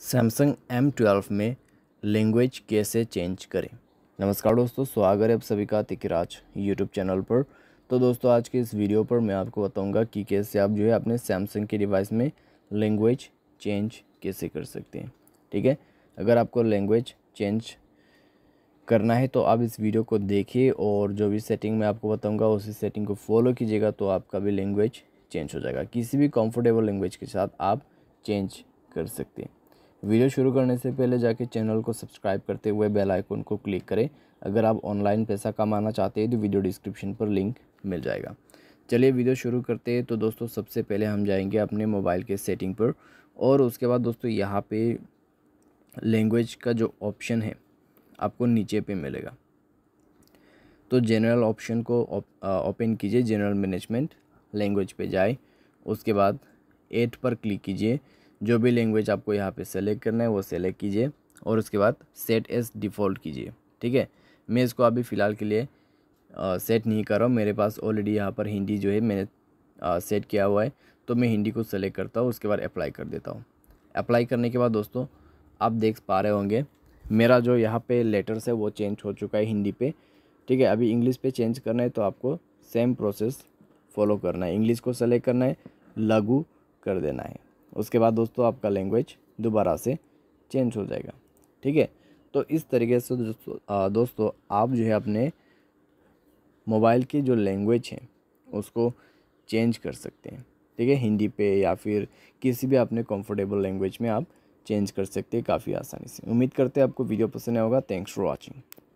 Samsung M twelve में language कैसे change करें नमस्कार दोस्तों स्वागत है आप सभी का तिकराज यूट्यूब चैनल पर तो दोस्तों आज के इस वीडियो पर मैं आपको बताऊंगा कि कैसे आप जो है अपने सैमसंग के डिवाइस में लैंग्वेज चेंज कैसे कर सकते हैं ठीक है अगर आपको लैंग्वेज चेंज करना है तो आप इस वीडियो को देखिए और जो भी सेटिंग मैं आपको बताऊँगा उसी सेटिंग को फॉलो कीजिएगा तो आपका भी लैंग्वेज चेंज हो जाएगा किसी भी कम्फर्टेबल लैंग्वेज के साथ आप चेंज कर सकते हैं वीडियो शुरू करने से पहले जाके चैनल को सब्सक्राइब करते हुए बेल आइकन को क्लिक करें अगर आप ऑनलाइन पैसा कमाना चाहते हैं तो वीडियो डिस्क्रिप्शन पर लिंक मिल जाएगा चलिए वीडियो शुरू करते हैं तो दोस्तों सबसे पहले हम जाएंगे अपने मोबाइल के सेटिंग पर और उसके बाद दोस्तों यहाँ पे लैंग्वेज का जो ऑप्शन है आपको नीचे पे मिलेगा तो जनरल ऑप्शन को ओपन कीजिए जनरल मैनेजमेंट लैंग्वेज पे जाए उसके बाद एट पर क्लिक कीजिए जो भी लैंग्वेज आपको यहाँ पे सेलेक्ट करना है वो सेलेक्ट कीजिए और उसके बाद सेट एस डिफ़ॉल्ट कीजिए ठीक है मैं इसको अभी फ़िलहाल के लिए आ, सेट नहीं कर रहा हूँ मेरे पास ऑलरेडी यहाँ पर हिंदी जो है मैंने आ, सेट किया हुआ है तो मैं हिंदी को सेलेक्ट करता हूँ उसके बाद अप्लाई कर देता हूँ अप्लाई करने के बाद दोस्तों आप देख पा रहे होंगे मेरा जो यहाँ पे लेटर्स है वो चेंज हो चुका है हिंदी पे ठीक है अभी इंग्लिश पे चेंज करना है तो आपको सेम प्रोसेस फॉलो करना है इंग्लिश को सेलेक्ट करना है लघु कर देना है उसके बाद दोस्तों आपका लैंग्वेज दोबारा से चेंज हो जाएगा ठीक है तो इस तरीके से दोस्तों दोस्तों आप जो है अपने मोबाइल की जो लैंग्वेज है उसको चेंज कर सकते हैं ठीक है हिंदी पे या फिर किसी भी अपने कंफर्टेबल लैंग्वेज में आप चेंज कर सकते हैं काफ़ी आसानी से उम्मीद करते हैं आपको वीडियो पसंद आया होगा थैंक्स फॉर वॉचिंग